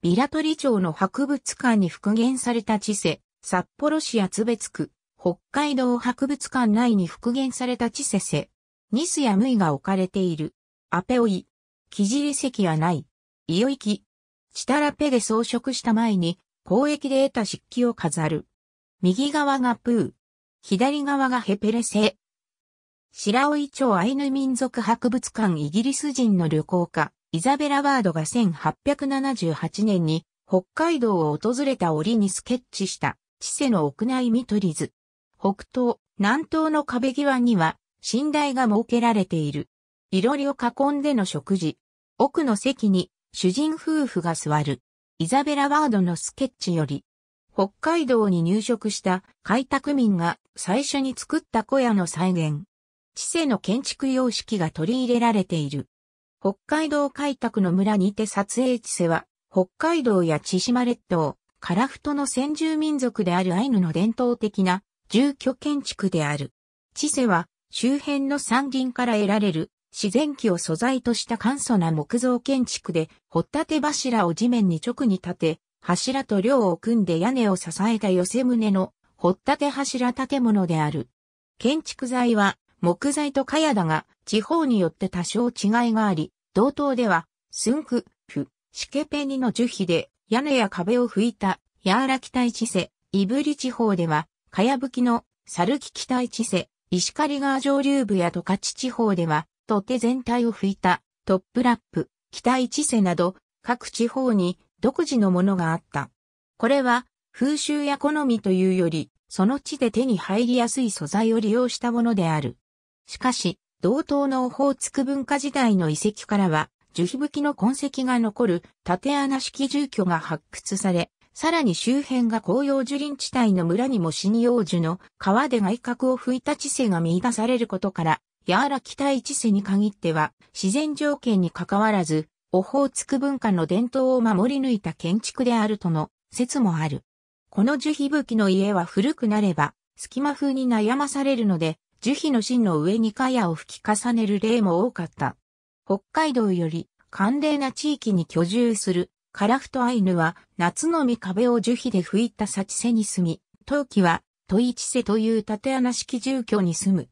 ビラトリ町の博物館に復元された地勢、札幌市厚別区、北海道博物館内に復元された地勢瀬、ニスやムイが置かれている、アペオイ、キジリ石はない、イオイキ、チタラペで装飾した前に、交易で得た漆器を飾る。右側がプー、左側がヘペレセ。白老町アイヌ民族博物館イギリス人の旅行家、イザベラ・ワードが1878年に北海道を訪れた折にスケッチした知世の屋内見取り図。北東、南東の壁際には寝台が設けられている。いろりを囲んでの食事。奥の席に主人夫婦が座る。イザベラ・ワードのスケッチより、北海道に入植した開拓民が最初に作った小屋の再現。知世の建築様式が取り入れられている。北海道開拓の村にて撮影地瀬は、北海道や千島列島、カラフトの先住民族であるアイヌの伝統的な住居建築である。地瀬は、周辺の山林から得られる自然気を素材とした簡素な木造建築で、掘ったて柱を地面に直に立て、柱と梁を組んで屋根を支えた寄せ棟の掘ったて柱建物である。建築材は木材と茅だが、地方によって多少違いがあり、同等では、スンク、フ、シケペニの樹皮で、屋根や壁を拭いた、ヤーラ期待地勢、イブリ地方では、かやぶきの、サルキ期待地勢、石狩川上流部やトカチ地方では、土て全体を拭いた、トップラップ、期待地勢など、各地方に独自のものがあった。これは、風習や好みというより、その地で手に入りやすい素材を利用したものである。しかし、同等のオホーツク文化時代の遺跡からは、樹皮吹きの痕跡が残る縦穴式住居が発掘され、さらに周辺が紅葉樹林地帯の村にもに、葉樹の川で外角を吹いた地勢が見出されることから、柔ら北一勢に限っては、自然条件に関わらず、オホーツク文化の伝統を守り抜いた建築であるとの説もある。この樹皮吹きの家は古くなれば、隙間風に悩まされるので、樹皮の芯の上に茅やを吹き重ねる例も多かった。北海道より寒冷な地域に居住するカラフトアイヌは夏のみ壁を樹皮で吹いた幸瀬に住み、冬季はイチ瀬という縦穴式住居に住む。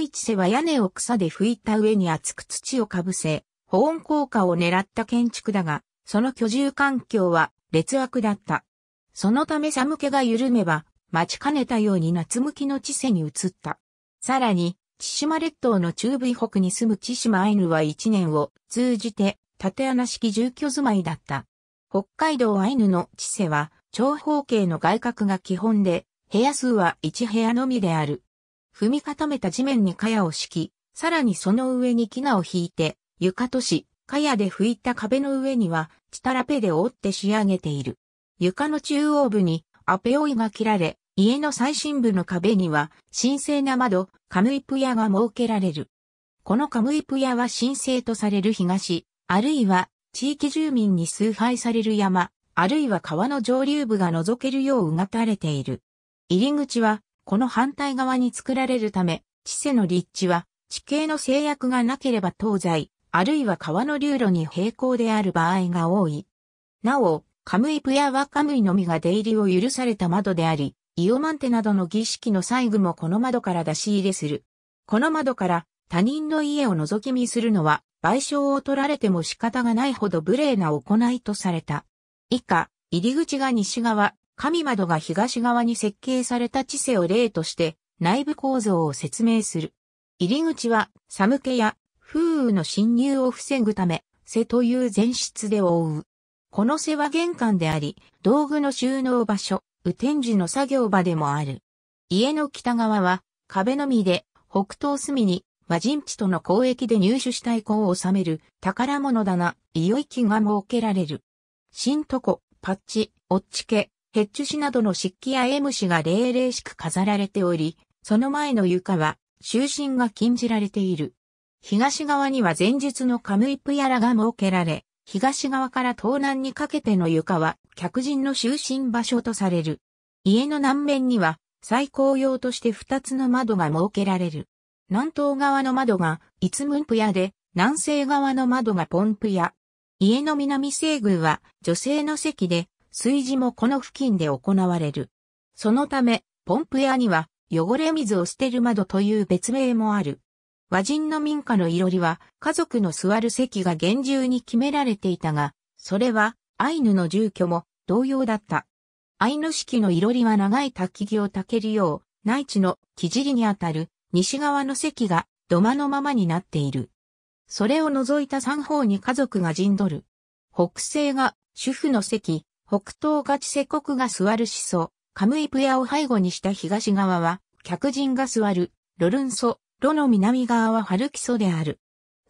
イチ瀬は屋根を草で吹いた上に厚く土をかぶせ、保温効果を狙った建築だが、その居住環境は劣悪だった。そのため寒気が緩めば、待ちかねたように夏向きの地勢に移った。さらに、千島列島の中部以北に住む千島アイヌは一年を通じて、縦穴式住居住まいだった。北海道アイヌの知世は、長方形の外角が基本で、部屋数は1部屋のみである。踏み固めた地面に茅を敷き、さらにその上に木がを引いて、床とし、茅で拭いた壁の上には、チタラペで覆って仕上げている。床の中央部に、アペオイが切られ、家の最深部の壁には、神聖な窓、カムイプヤが設けられる。このカムイプヤは神聖とされる東、あるいは地域住民に崇拝される山、あるいは川の上流部が覗けるよううがたれている。入り口は、この反対側に作られるため、地勢の立地は、地形の制約がなければ東西、あるいは川の流路に平行である場合が多い。なお、カムイプヤはカムイのみが出入りを許された窓であり、イオマンテなどの儀式の細具もこの窓から出し入れする。この窓から他人の家を覗き見するのは賠償を取られても仕方がないほど無礼な行いとされた。以下、入り口が西側、神窓が東側に設計された地勢を例として内部構造を説明する。入り口は寒気や風雨の侵入を防ぐため、背という前室で覆う。この背は玄関であり、道具の収納場所、雨天時の作業場でもある。家の北側は壁のみで北東隅に和人地との交易で入手した遺構を収める宝物棚、いよいきが設けられる。新とこ、パッチ、オッチケ、ヘッジュ紙などの漆器や絵虫が霊々しく飾られており、その前の床は、就寝が禁じられている。東側には前述のカムイプヤラが設けられ、東側から東南にかけての床は客人の就寝場所とされる。家の南面には最高用として二つの窓が設けられる。南東側の窓が一ツムンプ屋で、南西側の窓がポンプ屋。家の南西宮は女性の席で、炊事もこの付近で行われる。そのため、ポンプ屋には汚れ水を捨てる窓という別名もある。和人の民家の囲炉裏は家族の座る席が厳重に決められていたが、それはアイヌの住居も同様だった。アイヌ式の囲炉裏は長い焚き木を焚けるよう、内地の木尻にあたる西側の席が土間のままになっている。それを除いた三方に家族が陣取る。北西が主婦の席、北東が地世国が座る思想、カムイプヤを背後にした東側は客人が座る、ロルンソ、炉の南側は春基礎である。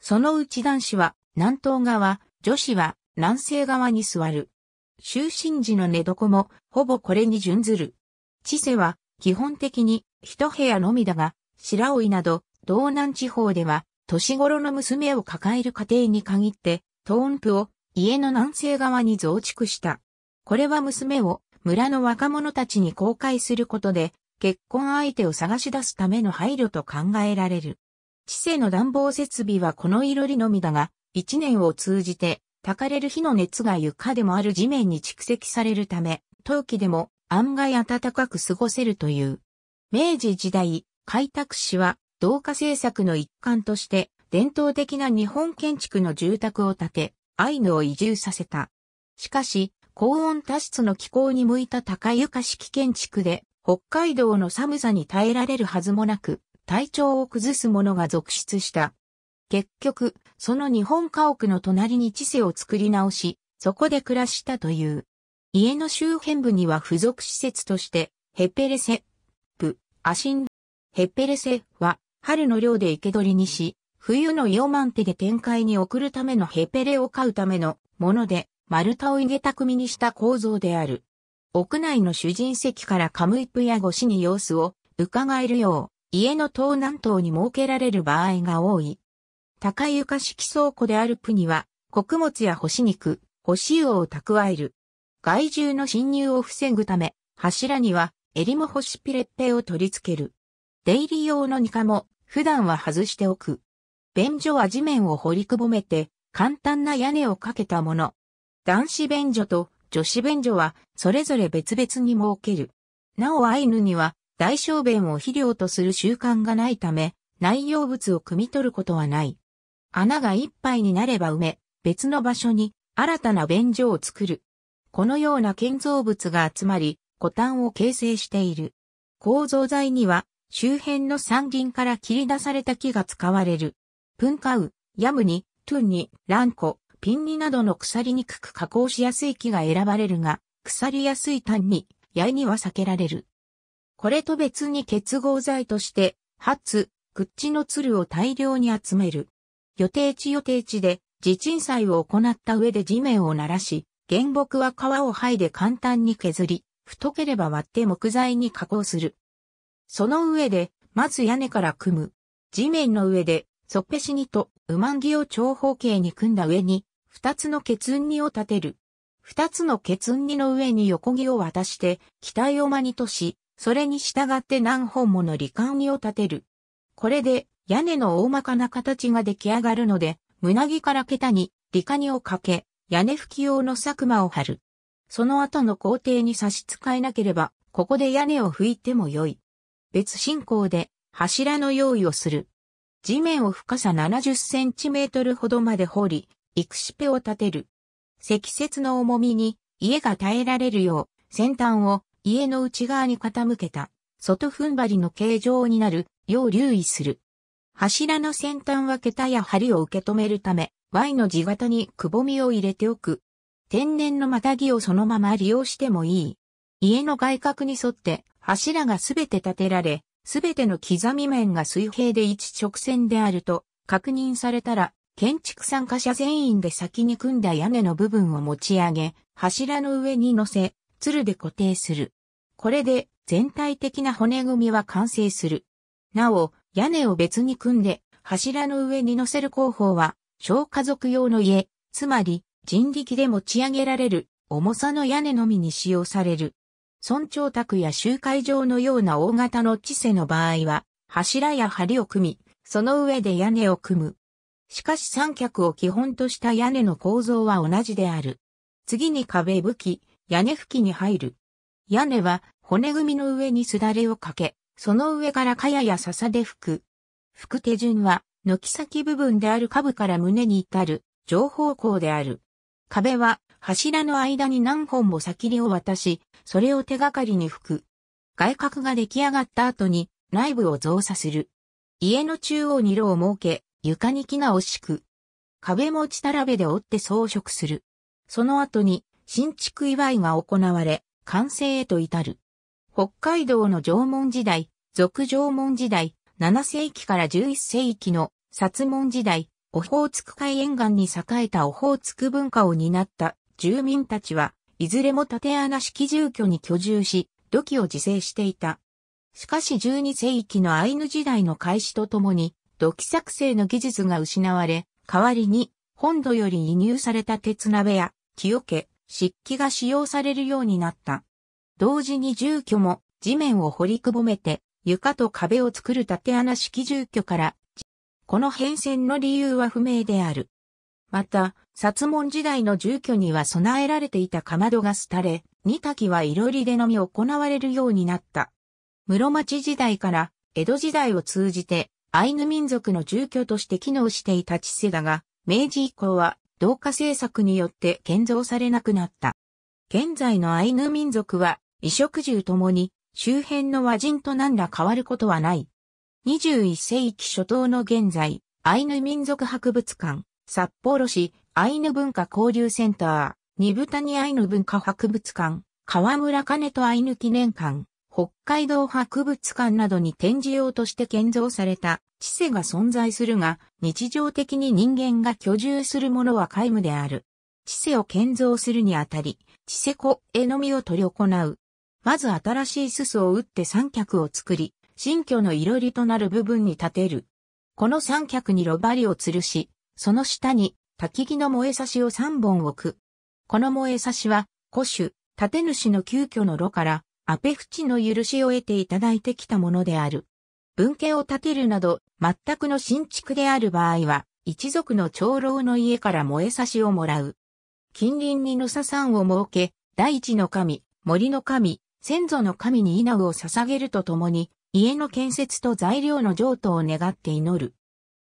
そのうち男子は南東側、女子は南西側に座る。就寝時の寝床もほぼこれに準ずる。知世は基本的に一部屋のみだが、白老など道南地方では年頃の娘を抱える家庭に限ってトーンプを家の南西側に増築した。これは娘を村の若者たちに公開することで結婚相手を探し出すための配慮と考えられる。知性の暖房設備はこの色りのみだが、一年を通じて、焚かれる火の熱が床でもある地面に蓄積されるため、陶器でも案外暖かく過ごせるという。明治時代、開拓士は、同化政策の一環として、伝統的な日本建築の住宅を建て、アイヌを移住させた。しかし、高温多湿の気候に向いた高床式建築で、北海道の寒さに耐えられるはずもなく、体調を崩す者が続出した。結局、その日本家屋の隣に地世を作り直し、そこで暮らしたという。家の周辺部には付属施設として、ヘペレセ、プ、アシン、ヘペレセは、春の漁で生け捕りにし、冬のイオマンテで展開に送るためのヘペレを飼うためのもので、丸太を入げた組にした構造である。屋内の主人席からカムイプや越しに様子を伺えるよう、家の東南東に設けられる場合が多い。高い床式倉庫であるプには、穀物や干し肉、干し魚を蓄える。害獣の侵入を防ぐため、柱には、襟も干しピレッペを取り付ける。出入り用のニカも、普段は外しておく。便所は地面を掘りくぼめて、簡単な屋根をかけたもの。男子便所と女子便所はそれぞれ別々に設ける。なおアイヌには大小便を肥料とする習慣がないため、内容物を汲み取ることはない。穴が一杯になれば埋め、別の場所に新たな便所を作る。このような建造物が集まり、古炭を形成している。構造材には周辺の山林から切り出された木が使われる。プンカウ、ヤムニ、トゥンニ、ランコ、ピンニなどの腐りにくく加工しやすい木が選ばれるが、腐りやすい単に、八重には避けられる。これと別に結合剤として、ハツ、クッチの鶴を大量に集める。予定地予定地で、地鎮祭を行った上で地面を鳴らし、原木は皮を剥いで簡単に削り、太ければ割って木材に加工する。その上で、まず屋根から組む。地面の上で、そっぺしにと、うまんぎを長方形に組んだ上に、二つのケツンニを立てる。二つのケツンニの上に横木を渡して、機体を間にとし、それに従って何本もの罹患にを立てる。これで、屋根の大まかな形が出来上がるので、胸木から桁に、罹患にをかけ、屋根吹き用の作間を張る。その後の工程に差し支えなければ、ここで屋根を拭いてもよい。別進行で、柱の用意をする。地面を深さ70センチメートルほどまで掘り、育種ペを立てる。積雪の重みに家が耐えられるよう、先端を家の内側に傾けた、外踏ん張りの形状になるよう留意する。柱の先端は桁や針を受け止めるため、Y の字型にくぼみを入れておく。天然のまたぎをそのまま利用してもいい。家の外角に沿って柱がすべて立てられ、すべての刻み面が水平で一直線であると確認されたら建築参加者全員で先に組んだ屋根の部分を持ち上げ、柱の上に乗せ、鶴で固定する。これで全体的な骨組みは完成する。なお、屋根を別に組んで柱の上に乗せる工法は、小家族用の家、つまり人力で持ち上げられる重さの屋根のみに使用される。村長宅や集会場のような大型の地勢の場合は、柱や梁を組み、その上で屋根を組む。しかし三脚を基本とした屋根の構造は同じである。次に壁武器、屋根吹きに入る。屋根は骨組みの上にすだれをかけ、その上から茅や笹で拭く。拭く手順は、軒先部分である下部から胸に至る、上方向である。壁は柱の間に何本も先にを渡し、それを手がかりに拭く。外角が出来上がった後に内部を造作する。家の中央に炉を設け、床に木がを敷く。壁もちたらべで折って装飾する。その後に新築祝いが行われ、完成へと至る。北海道の縄文時代、俗縄文時代、7世紀から11世紀の薩文時代、オホーツク海沿岸に栄えたオホーツク文化を担った住民たちは、いずれも縦穴式住居に居住し、土器を自生していた。しかし12世紀のアイヌ時代の開始とともに、土器作成の技術が失われ、代わりに本土より輸入された鉄鍋や木桶、漆器が使用されるようになった。同時に住居も地面を掘りくぼめて床と壁を作る縦穴式住居から、この変遷の理由は不明である。また、薩門時代の住居には備えられていたかまどが廃れ、煮炊きはいろりでのみ行われるようになった。室町時代から江戸時代を通じてアイヌ民族の住居として機能していたチセだが、明治以降は同化政策によって建造されなくなった。現在のアイヌ民族は、衣食住ともに周辺の和人と何ら変わることはない。21世紀初頭の現在、アイヌ民族博物館、札幌市アイヌ文化交流センター、二豚にアイヌ文化博物館、河村金とアイヌ記念館、北海道博物館などに展示用として建造された知性が存在するが、日常的に人間が居住するものは皆無である。知性を建造するにあたり、知性子へのみを取り行う。まず新しいすすを打って三脚を作り、新居の囲炉裏となる部分に立てる。この三脚にロバリを吊るし、その下に焚き木の燃え差しを三本置く。この燃え差しは、古種、建主の旧居の炉からアペフチの許しを得ていただいてきたものである。文家を建てるなど、全くの新築である場合は、一族の長老の家から燃え差しをもらう。近隣に野さ山を設け、大地の神、森の神、先祖の神に稲を捧げるとともに、家の建設と材料の譲渡を願って祈る。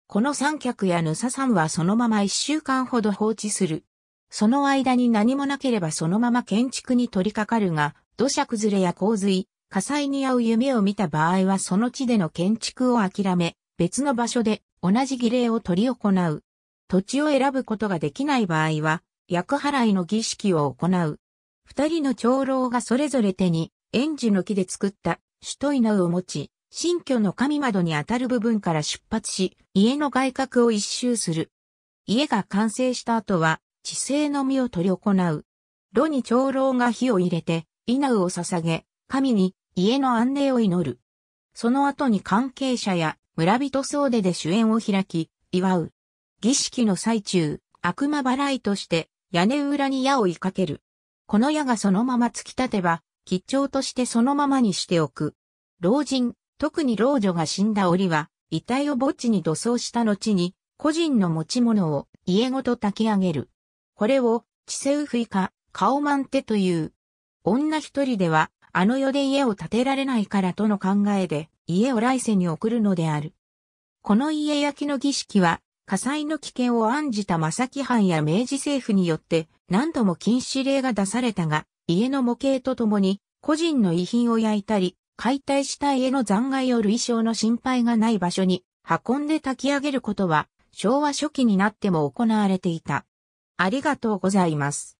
この三脚やぬさ山はそのまま一週間ほど放置する。その間に何もなければそのまま建築に取り掛かるが、土砂崩れや洪水、火災に遭う夢を見た場合はその地での建築を諦め、別の場所で同じ儀礼を執り行う。土地を選ぶことができない場合は、役払いの儀式を行う。二人の長老がそれぞれ手に、園児の木で作った、首都稲を持ち、新居の神窓にあたる部分から出発し、家の外郭を一周する。家が完成した後は、地勢の実を執り行う。炉に長老が火を入れて、稲を捧げ、神に家の安寧を祈る。その後に関係者や村人総出で主演を開き、祝う。儀式の最中、悪魔払いとして屋根裏に矢を追いかける。この矢がそのまま突き立てば、吉兆としてそのままにしておく。老人、特に老女が死んだ折は、遺体を墓地に土葬した後に、個人の持ち物を家ごと炊き上げる。これを、知性不以下、顔満手という、女一人では、あの世で家を建てられないからとの考えで、家を来世に送るのである。この家焼きの儀式は、火災の危険を案じた正木藩や明治政府によって何度も禁止令が出されたが、家の模型とともに個人の遺品を焼いたり、解体した家の残骸を類傷の心配がない場所に運んで炊き上げることは昭和初期になっても行われていた。ありがとうございます。